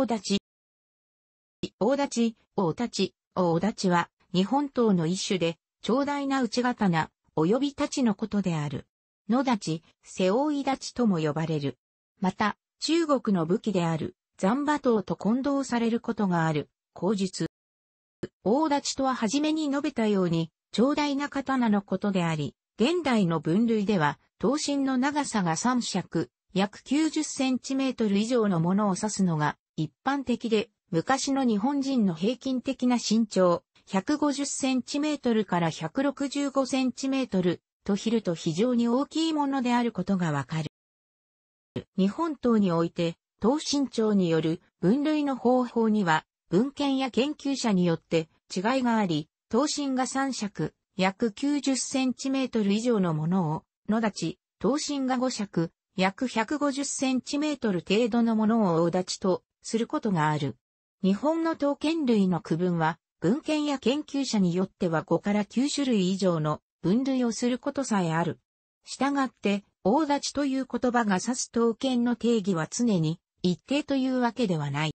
大立ち。大立ち、大立ち、大立ちは、日本刀の一種で、長大な内刀、及び立ちのことである。野立ち、背負い立ちとも呼ばれる。また、中国の武器である、残馬刀と混同されることがある、口述。大立ちとは初めに述べたように、長大な刀のことであり、現代の分類では、刀身の長さが3尺、約90センチメートル以上のものを指すのが、一般的で、昔の日本人の平均的な身長、150センチメートルから165センチメートルと比ると非常に大きいものであることがわかる。日本刀において、等身長による分類の方法には、文献や研究者によって違いがあり、等身が3尺、約90センチメートル以上のものを、野立ち、等身が5尺、約150センチメートル程度のものを大立ちとすることがある。日本の刀剣類の区分は、文献や研究者によっては5から9種類以上の分類をすることさえある。したがって、大立ちという言葉が指す刀剣の定義は常に一定というわけではない。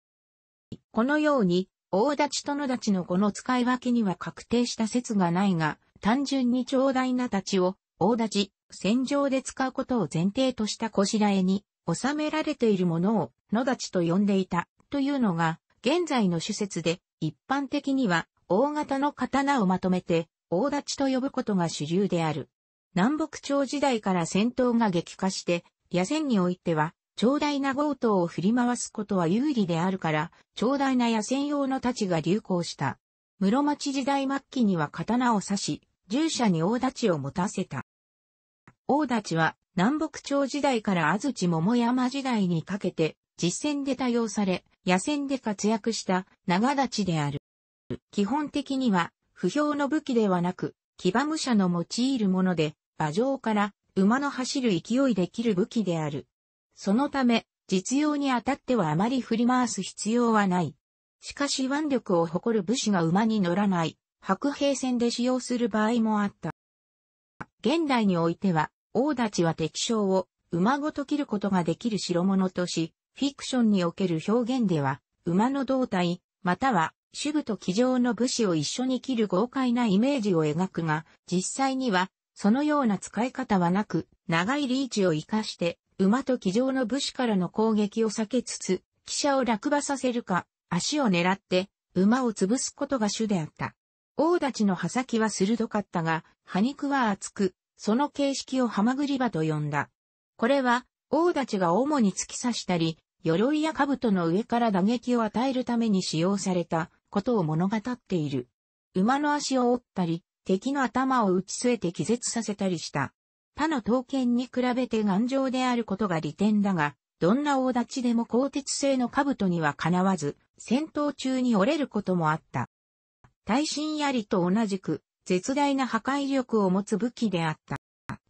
このように、大立ちとの立ちの語の使い分けには確定した説がないが、単純に長大な立ちを、大立ち、戦場で使うことを前提としたこしらえに収められているものを野立と呼んでいたというのが現在の主説で一般的には大型の刀をまとめて大立ちと呼ぶことが主流である。南北朝時代から戦闘が激化して、野戦においては、長大な強盗を振り回すことは有利であるから、長大な野戦用の太刀が流行した。室町時代末期には刀を刺し、従者に大立ちを持たせた。大立ちは南北朝時代から安土桃山時代にかけて、実戦で多用され、野戦で活躍した長立ちである。基本的には、不評の武器ではなく、騎馬武者の用いるもので、馬上から馬の走る勢いできる武器である。そのため、実用にあたってはあまり振り回す必要はない。しかし腕力を誇る武士が馬に乗らない、白兵戦で使用する場合もあった。現代においては、王立ちは敵将を馬ごと切ることができる代物とし、フィクションにおける表現では、馬の胴体、または、主部と騎乗の武士を一緒に切る豪快なイメージを描くが、実際には、そのような使い方はなく、長いリーチを活かして、馬と騎乗の武士からの攻撃を避けつつ、汽車を落馬させるか、足を狙って、馬を潰すことが主であった。王たちの刃先は鋭かったが、歯肉は厚く、その形式をハマグリ刃と呼んだ。これは、王たちが主に突き刺したり、鎧や兜の上から打撃を与えるために使用されたことを物語っている。馬の足を折ったり、敵の頭を打ち据えて気絶させたりした。他の刀剣に比べて頑丈であることが利点だが、どんな大立ちでも鋼鉄製の兜にはかなわず、戦闘中に折れることもあった。耐震槍と同じく、絶大な破壊力を持つ武器であった。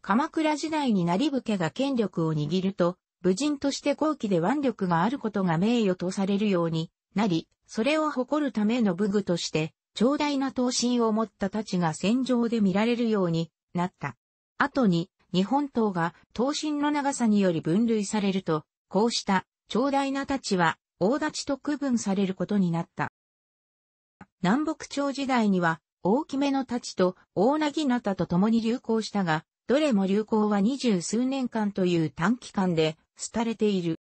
鎌倉時代に成武家が権力を握ると、武人として後期で腕力があることが名誉とされるようになり、それを誇るための武具として、長大な刀身を持ったたちが戦場で見られるようになった。後に、日本刀が刀身の長さにより分類されると、こうした長大な太刀は、大立ちと区分されることになった。南北朝時代には、大きめの太刀と大なぎなたと共に流行したが、どれも流行は二十数年間という短期間で、廃れている。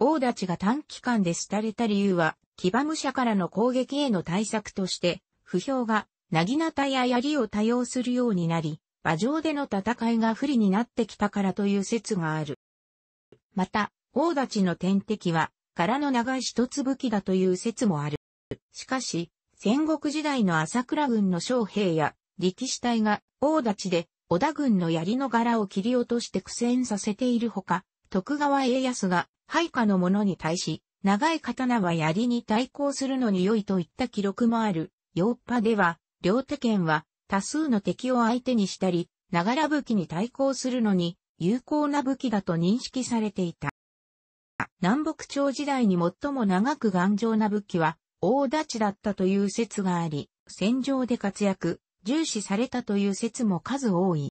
大立ちが短期間で廃れた理由は、騎馬武者からの攻撃への対策として、不評が、なぎなたや槍を多用するようになり、馬上での戦いが不利になってきたからという説がある。また、大立ちの天敵は、殻の長い一つ武器だという説もある。しかし、戦国時代の朝倉軍の将兵や力士隊が大立ちで織田軍の槍の柄を切り落として苦戦させているほか、徳川家康が配下の者に対し、長い刀は槍に対抗するのに良いといった記録もある。ヨーパでは、両手剣は多数の敵を相手にしたり、ながら武器に対抗するのに有効な武器だと認識されていた。南北朝時代に最も長く頑丈な武器は、大立ちだったという説があり、戦場で活躍、重視されたという説も数多い。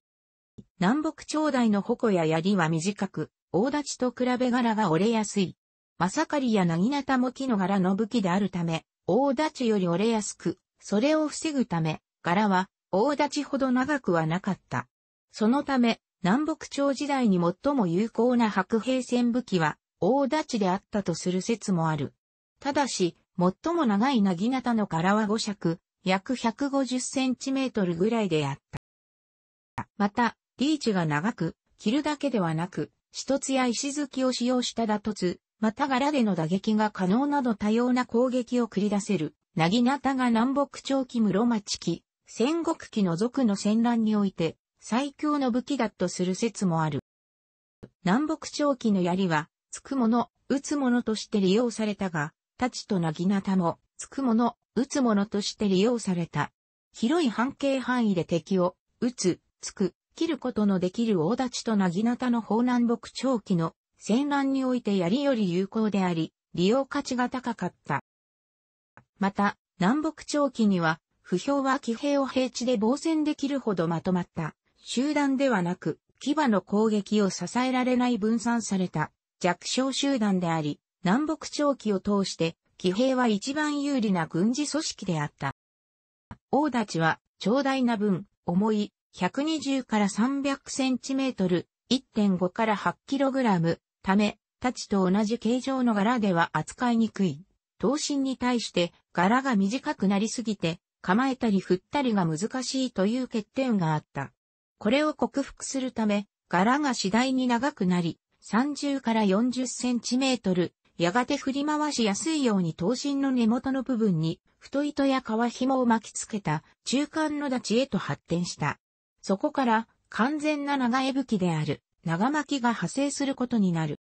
南北朝代の矛や槍は短く、大立ちと比べ柄が折れやすい。まさかりやなぎなたも木の柄の武器であるため、大立ちより折れやすく、それを防ぐため、柄は大立ちほど長くはなかった。そのため、南北朝時代に最も有効な白兵戦武器は、大立ちであったとする説もある。ただし、最も長いなぎなたの柄は5尺、約150センチメートルぐらいであった。また、リーチが長く、着るだけではなく、一つや石突きを使用した打突、また柄での打撃が可能など多様な攻撃を繰り出せる、なぎなたが南北朝期室町期、戦国期の族の戦乱において、最強の武器だとする説もある。南北朝期の槍は、つくもの、撃つものとして利用されたが、太刀となぎなたも、つくもの、打つものとして利用された。広い半径範囲で敵を、打つ、つく、切ることのできる大立ちとなぎなたの方南北長期の戦乱において槍より有効であり、利用価値が高かった。また、南北長期には、不評は騎兵を平地で防戦できるほどまとまった。集団ではなく、牙の攻撃を支えられない分散された弱小集団であり、南北長期を通して、騎兵は一番有利な軍事組織であった。王たちは、長大な分、重い、120から300センチメートル、1.5から8キログラム、ため、たちと同じ形状の柄では扱いにくい。刀身に対して柄が短くなりすぎて、構えたり振ったりが難しいという欠点があった。これを克服するため、柄が次第に長くなり、30から40センチメートル、やがて振り回しやすいように刀身の根元の部分に太糸や革紐を巻きつけた中間の立ちへと発展した。そこから完全な長絵武きである長巻きが派生することになる。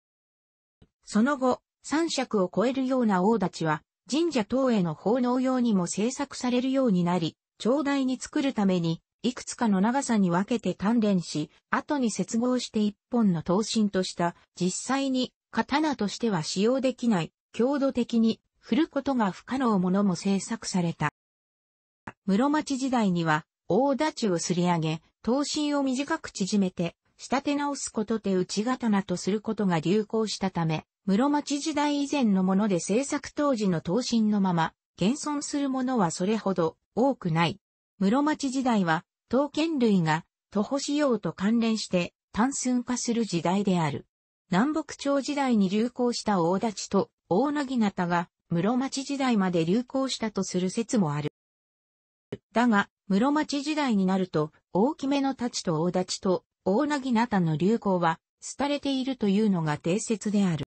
その後、三尺を超えるような大立ちは神社等への奉納用にも制作されるようになり、長大に作るためにいくつかの長さに分けて鍛錬し、後に接合して一本の刀身とした、実際に刀としては使用できない、強度的に振ることが不可能ものも制作された。室町時代には、大太刀をすり上げ、刀身を短く縮めて、仕立て直すことで内刀とすることが流行したため、室町時代以前のもので制作当時の刀身のまま、現存するものはそれほど多くない。室町時代は、刀剣類が徒歩使用と関連して単寸化する時代である。南北朝時代に流行した大立ちと大なぎなたが室町時代まで流行したとする説もある。だが、室町時代になると大きめの立ちと大立ちと大なぎなたの流行は廃れているというのが定説である。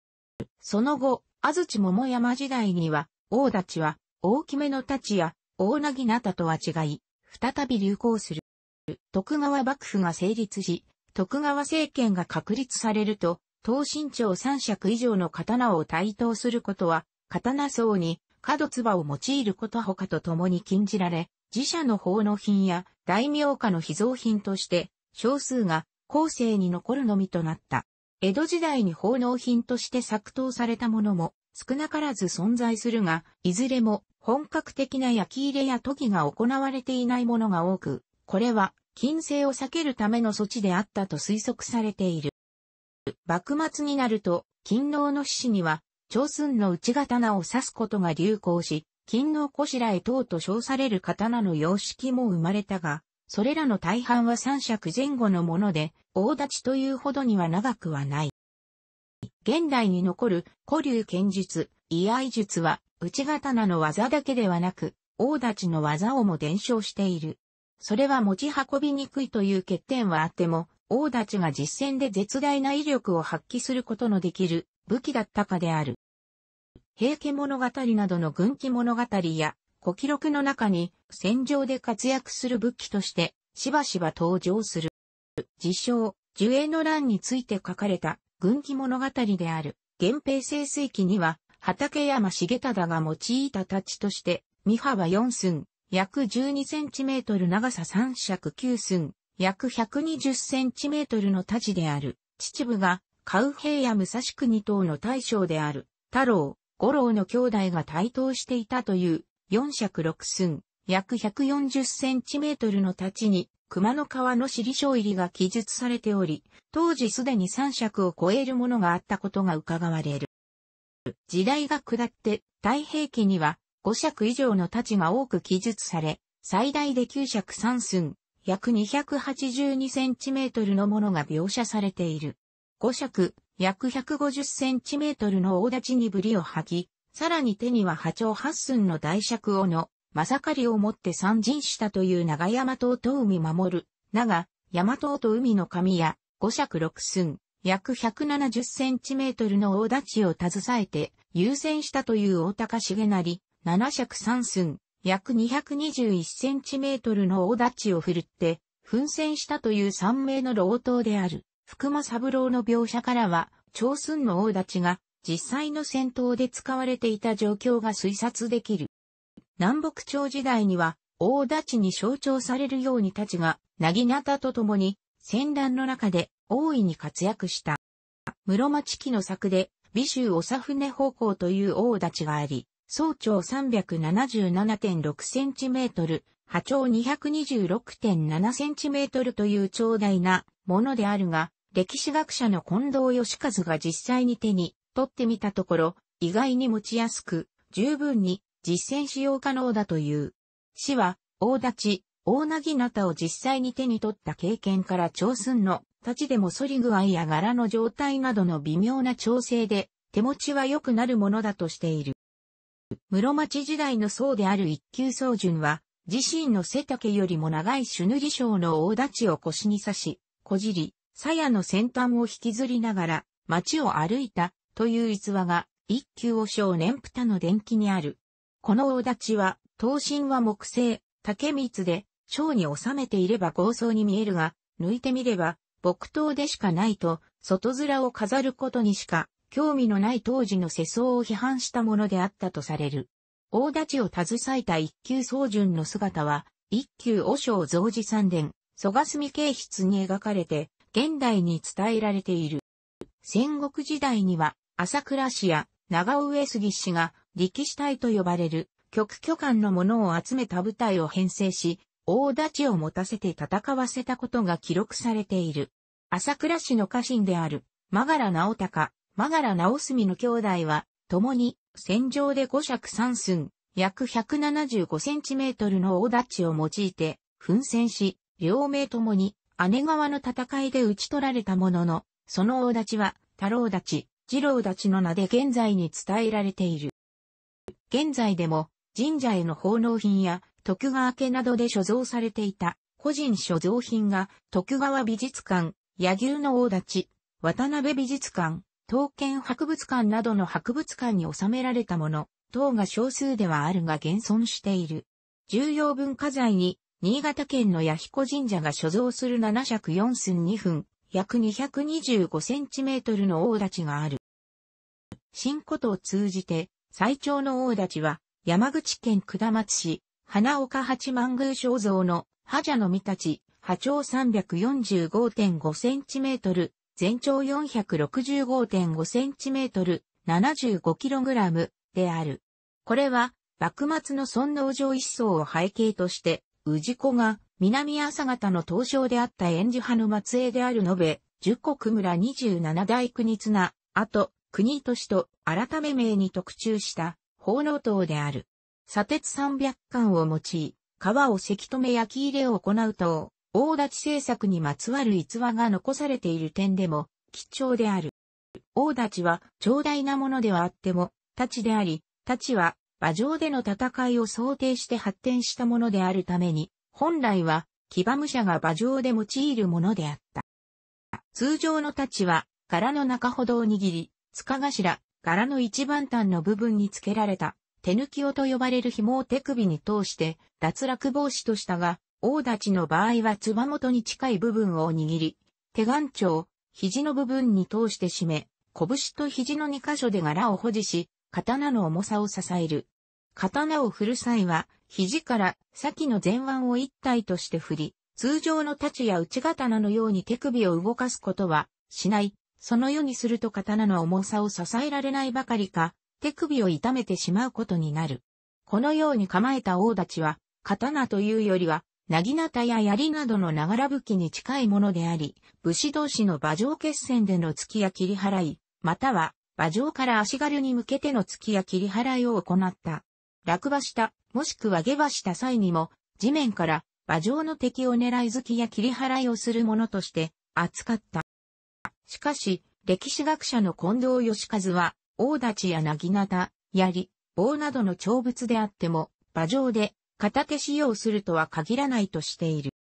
その後、安土桃山時代には大立ちは大きめの立ちや大なぎなたとは違い、再び流行する。徳川幕府が成立し、徳川政権が確立されると、等身長3尺以上の刀を対等することは、刀層に角唾を用いること他と共に禁じられ、自社の奉納品や大名家の秘蔵品として、少数が後世に残るのみとなった。江戸時代に奉納品として作刀されたものも少なからず存在するが、いずれも本格的な焼き入れや研ぎが行われていないものが多く、これは禁制を避けるための措置であったと推測されている。幕末になると、勤労の志士には、長寸の内刀を指すことが流行し、勤労こしらえ等と称される刀の様式も生まれたが、それらの大半は三尺前後のもので、大立ちというほどには長くはない。現代に残る古流剣術、居合術は、内刀の技だけではなく、大立ちの技をも伝承している。それは持ち運びにくいという欠点はあっても、王たちが実戦で絶大な威力を発揮することのできる武器だったかである。平家物語などの軍記物語や、古記録の中に戦場で活躍する武器としてしばしば登場する。自称、樹影の乱について書かれた軍記物語である源平盛水記には、畠山重忠が用いた太刀として、三幅四寸、約12センチメートル長さ3尺9寸、約120センチメートルの太地である、秩父が、カウヘイや武蔵国等の大将である、太郎、五郎の兄弟が対等していたという、四尺六寸、約140センチメートルの太地に、熊の川の尻小入りが記述されており、当時すでに三尺を超えるものがあったことが伺われる。時代が下って、太平記には、五尺以上の太地が多く記述され、最大で九尺三寸、約 282cm のものが描写されている。五尺、約 150cm の大立ちにぶりを吐き、さらに手には波長八寸の大尺をの、まさかりを持って参陣したという長山島と海守る、長、山島と海の神や、五尺六寸、約170センチメートルの大立ちを携えて、優先したという大高重成、七尺三寸、約2 2 1トルの大立ちを振るって、奮戦したという三名の老頭である、福間三郎の描写からは、長寸の大立ちが、実際の戦闘で使われていた状況が推察できる。南北朝時代には、大立ちに象徴されるように立ちが、なぎなたと共に、戦乱の中で大いに活躍した。室町期の作で、美州長船方向という大立ちがあり、総長 377.6cm、波長 226.7cm という長大なものであるが、歴史学者の近藤義和が実際に手に取ってみたところ、意外に持ちやすく、十分に実践使用可能だという。市は、大立ち、大なぎなたを実際に手に取った経験から長寸の立ちでも反り具合や柄の状態などの微妙な調整で手持ちは良くなるものだとしている。室町時代の僧である一級僧順は、自身の背丈よりも長い朱塗り章の大立ちを腰に刺し、こじり、鞘の先端を引きずりながら、街を歩いた、という逸話が、一級和尚年蓋の伝記にある。この大立ちは、刀身は木製、竹光で、章に収めていれば豪壮に見えるが、抜いてみれば、木刀でしかないと、外面を飾ることにしか興味のない当時の世相を批判したものであったとされる。大立ちを携えた一級宗順の姿は、一級和尚増寺三殿、蘇我住形質に描かれて、現代に伝えられている。戦国時代には、朝倉氏や長上杉氏が力士隊と呼ばれる極巨漢のものを集めた部隊を編成し、大立ちを持たせて戦わせたことが記録されている。朝倉氏の家臣である、マガ直隆、マガラ直澄の兄弟は、共に、戦場で五尺三寸、約175センチメートルの大立ちを用いて、奮戦し、両名共に、姉川の戦いで討ち取られたものの、その大立ちは、太郎立ち、二郎立ちの名で現在に伝えられている。現在でも、神社への奉納品や、徳川家などで所蔵されていた、個人所蔵品が、徳川美術館、野牛の大立ち、渡辺美術館、刀剣博物館などの博物館に収められたもの、等が少数ではあるが現存している。重要文化財に、新潟県の弥彦神社が所蔵する7尺4寸2分、約225センチメートルの大立ちがある。新古都を通じて、最長の大立ちは、山口県下松市、花岡八幡宮肖像の、覇者の見立ち、波長345.5センチメートル、全長 465.5cm75kg である。これは、幕末の尊王上一層を背景として、氏子が南朝方の東将であった演じ派の末裔である延べ、十国村27大国綱、あと、国都市と改め名に特注した奉納塔である。砂鉄300貫を用い、川をせき止め焼き入れを行う塔。大立政策にまつわる逸話が残されている点でも貴重である。大立は長大なものではあっても、立ちであり、立ちは馬上での戦いを想定して発展したものであるために、本来は騎馬武者が馬上で用いるものであった。通常の太刀は、柄の中ほどを握り、塚頭、柄の一番端の部分につけられた、手抜きをと呼ばれる紐を手首に通して、脱落防止としたが、大立ちの場合はつば元に近い部分を握り、手眼長、肘の部分に通して締め、拳と肘の2箇所で柄を保持し、刀の重さを支える。刀を振る際は、肘から先の前腕を一体として振り、通常の太刀や内刀のように手首を動かすことはしない。そのようにすると刀の重さを支えられないばかりか、手首を痛めてしまうことになる。このように構えた大立ちは、刀というよりは、なぎなたや槍などのながら武器に近いものであり、武士同士の馬上決戦での突きや切り払い、または馬上から足軽に向けての突きや切り払いを行った。落馬した、もしくは下馬した際にも、地面から馬上の敵を狙い突きや切り払いをするものとして扱った。しかし、歴史学者の近藤義和は、大立やなぎなた、槍、棒などの長物であっても、馬上で片手使用するとは限らないとしている。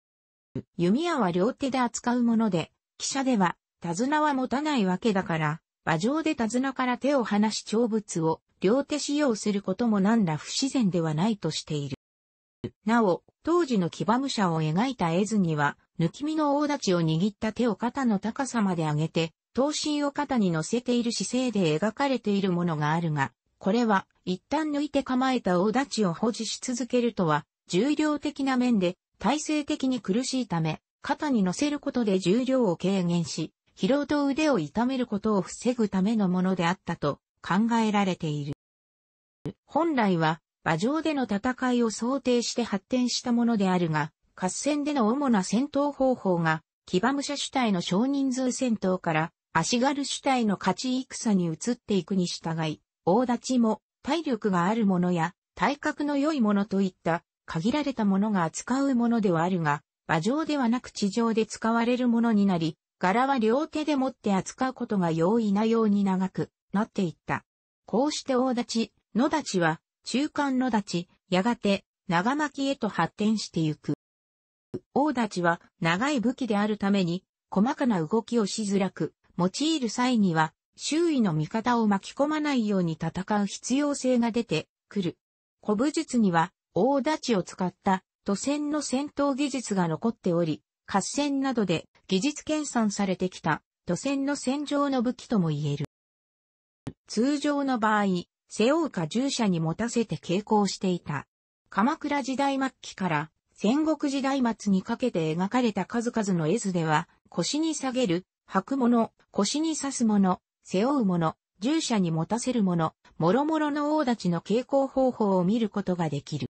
弓矢は両手で扱うもので、汽車では手綱は持たないわけだから、馬上で手綱から手を離し長物を両手使用することも何ら不自然ではないとしている。なお、当時の騎馬武者を描いた絵図には、抜き身の大立ちを握った手を肩の高さまで上げて、刀身を肩に乗せている姿勢で描かれているものがあるが、これは一旦抜いて構えた大立ちを保持し続けるとは、重量的な面で体制的に苦しいため、肩に乗せることで重量を軽減し、疲労と腕を痛めることを防ぐためのものであったと考えられている。本来は馬上での戦いを想定して発展したものであるが、合戦での主な戦闘方法が、騎馬武者主体の少人数戦闘から、足軽主体の勝ち戦に移っていくに従い、大立ちも、体力があるものや、体格の良いものといった、限られたものが扱うものではあるが、馬上ではなく地上で使われるものになり、柄は両手で持って扱うことが容易なように長くなっていった。こうして大立ち、野立ちは、中間野立ち、やがて、長巻へと発展してゆく。大立ちは長い武器であるために、細かな動きをしづらく、用いる際には周囲の味方を巻き込まないように戦う必要性が出てくる。古武術には、大立ちを使った都戦の戦闘技術が残っており、合戦などで技術研鑽されてきた都戦の戦場の武器とも言える。通常の場合、背負うか従者に持たせて傾向していた。鎌倉時代末期から戦国時代末にかけて描かれた数々の絵図では、腰に下げる、履くもの、腰に刺すもの、背負う者、従者に持たせるも諸々の王たちの傾向方法を見ることができる。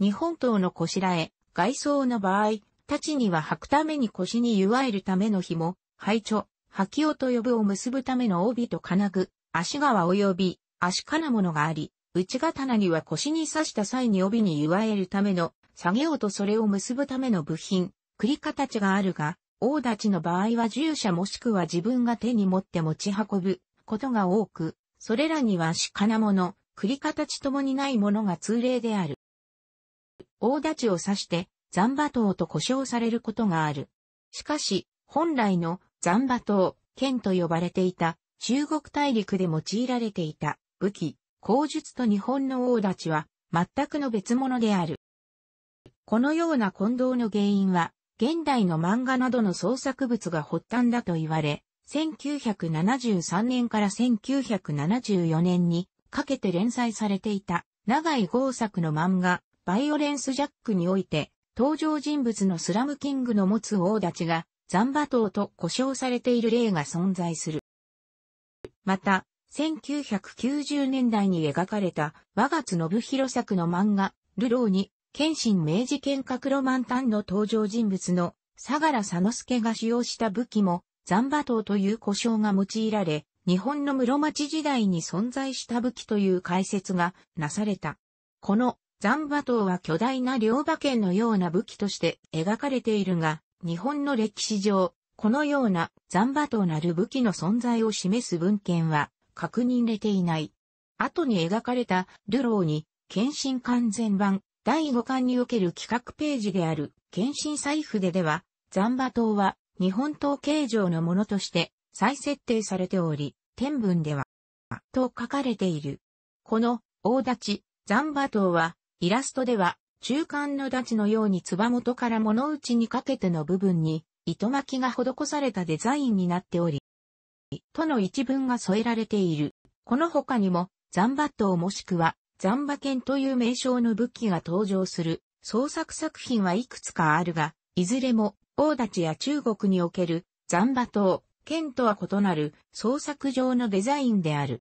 日本刀のこしらえ、外装の場合、太刀には履くために腰に祝わえるための紐、背置、履きをと呼ぶを結ぶための帯と金具、足側及び足金物があり、内刀には腰に刺した際に帯に祝わえるための、下げをとそれを結ぶための部品、繰り形があるが、王たちの場合は従者もしくは自分が手に持って持ち運ぶことが多く、それらにはしかなもの、栗形ともにないものが通例である。王立ちを指して、ザンバ島と呼称されることがある。しかし、本来のザンバ島、剣と呼ばれていた、中国大陸で用いられていた武器、口述と日本の王立ちは、全くの別物である。このような混同の原因は、現代の漫画などの創作物が発端だと言われ、1973年から1974年にかけて連載されていた長井豪作の漫画バイオレンスジャックにおいて登場人物のスラムキングの持つ王たちがザンバ島と呼称されている例が存在する。また、1990年代に描かれた我月信弘作の漫画ルローに謙信明治剣閣ロマンタンの登場人物の相良佐之助が使用した武器も、残馬刀という呼称が用いられ、日本の室町時代に存在した武器という解説がなされた。この残馬刀は巨大な両馬剣のような武器として描かれているが、日本の歴史上、このような残馬刀なる武器の存在を示す文献は確認れていない。後に描かれたルローに、謙信完全版第5巻における企画ページである、検診財布ででは、残馬島は日本刀形状のものとして再設定されており、天文では、と書かれている。この、大立ち、残馬刀は、イラストでは、中間の立ちのようにつば元から物内にかけての部分に、糸巻きが施されたデザインになっており、との一文が添えられている。この他にも、残馬刀もしくは、ザンバ剣という名称の武器が登場する創作作品はいくつかあるが、いずれも王たちや中国におけるザンバ刀、剣とは異なる創作上のデザインである。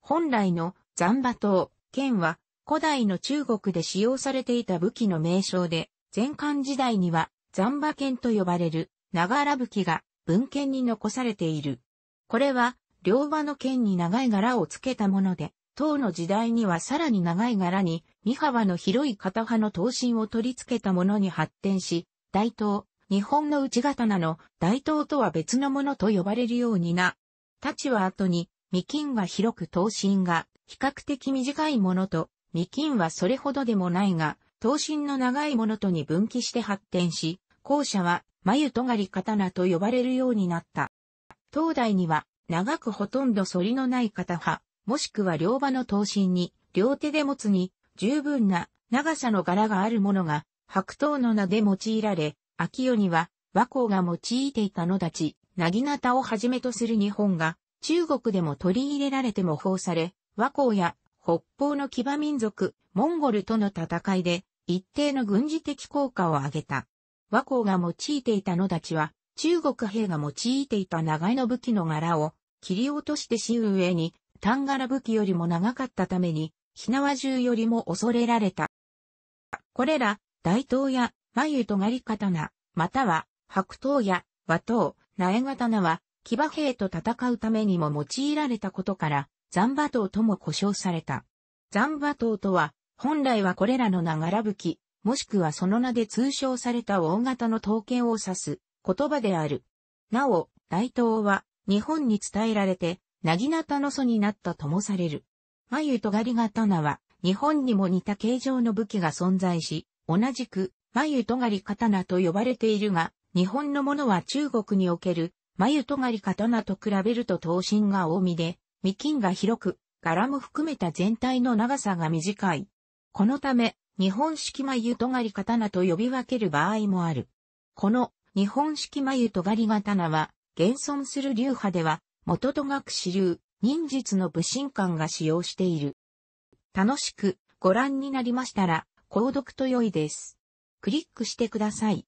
本来のザンバ刀、剣は古代の中国で使用されていた武器の名称で、前漢時代にはザンバ剣と呼ばれるながら武器が文献に残されている。これは両刃の剣に長い柄をつけたもので、唐の時代にはさらに長い柄に、三幅の広い片刃の刀身を取り付けたものに発展し、大刀、日本の内刀の大刀とは別のものと呼ばれるようにな。太刀は後に、未金が広く刀身が比較的短いものと、未金はそれほどでもないが、刀身の長いものとに分岐して発展し、後者は眉尖り刀と呼ばれるようになった。当代には長くほとんど反りのない片刃、もしくは両刃の刀身に、両手で持つに、十分な長さの柄があるものが、白刀の名で用いられ、秋代には和光が用いていたのだち、なぎなたをはじめとする日本が、中国でも取り入れられて模倣され、和光や北方の騎馬民族、モンゴルとの戦いで、一定の軍事的効果を上げた。和光が用いていた野だちは、中国兵が用いていた長いの武器の柄を、切り落として死ぬ上にタンガラ武器よりも長かったために、火縄銃よりも恐れられた。これら、大刀や、眉とがり刀、または、白刀や、和刀、苗刀は、騎馬兵と戦うためにも用いられたことから、ザンバ刀とも呼称された。ザンバ刀とは、本来はこれらのながら武器、もしくはその名で通称された大型の刀剣を指す言葉である。なお、大刀は日本に伝えられてなぎなたの祖になったともされる。眉尖り刀は、日本にも似た形状の武器が存在し、同じく、眉尖り刀と呼ばれているが、日本のものは中国における、眉尖り刀と比べると刀身が多みで、未筋が広く、柄も含めた全体の長さが短い。このため、日本式眉尖り刀と呼び分ける場合もある。この日本式眉尖り刀は、現存する流派では、元戸学支流、忍術の武神館が使用している。楽しくご覧になりましたら、購読と良いです。クリックしてください。